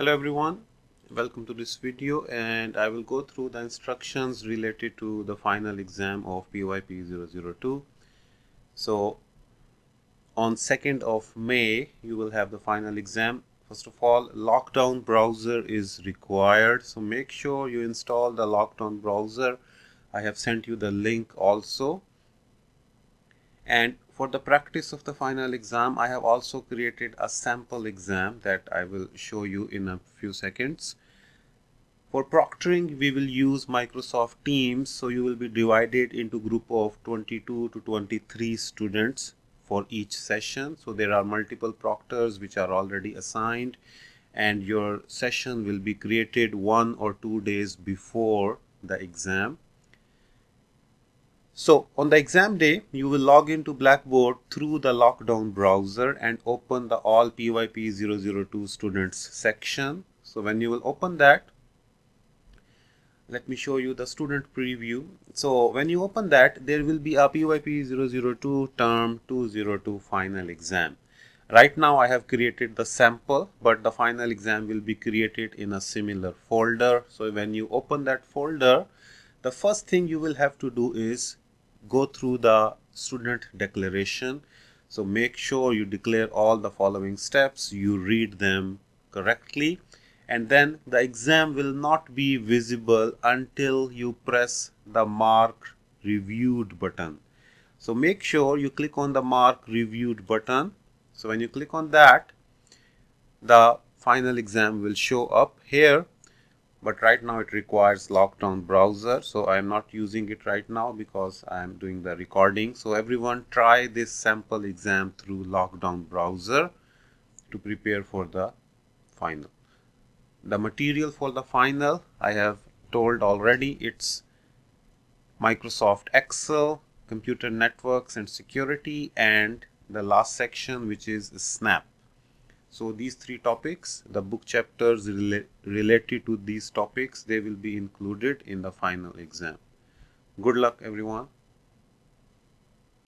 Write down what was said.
Hello everyone, welcome to this video and I will go through the instructions related to the final exam of PYP 002. So on 2nd of May you will have the final exam. First of all lockdown browser is required so make sure you install the lockdown browser. I have sent you the link also and for the practice of the final exam, I have also created a sample exam that I will show you in a few seconds. For proctoring, we will use Microsoft Teams, so you will be divided into group of 22 to 23 students for each session. So there are multiple proctors which are already assigned and your session will be created one or two days before the exam. So on the exam day, you will log into Blackboard through the lockdown browser and open the all PYP 002 students section. So when you will open that, let me show you the student preview. So when you open that, there will be a PYP 002 term 202 final exam. Right now I have created the sample, but the final exam will be created in a similar folder. So when you open that folder, the first thing you will have to do is go through the student declaration so make sure you declare all the following steps you read them correctly and then the exam will not be visible until you press the mark reviewed button so make sure you click on the mark reviewed button so when you click on that the final exam will show up here but right now it requires lockdown browser so I am not using it right now because I am doing the recording so everyone try this sample exam through lockdown browser to prepare for the final the material for the final I have told already it's Microsoft Excel computer networks and security and the last section which is snap so these three topics, the book chapters rela related to these topics, they will be included in the final exam. Good luck everyone.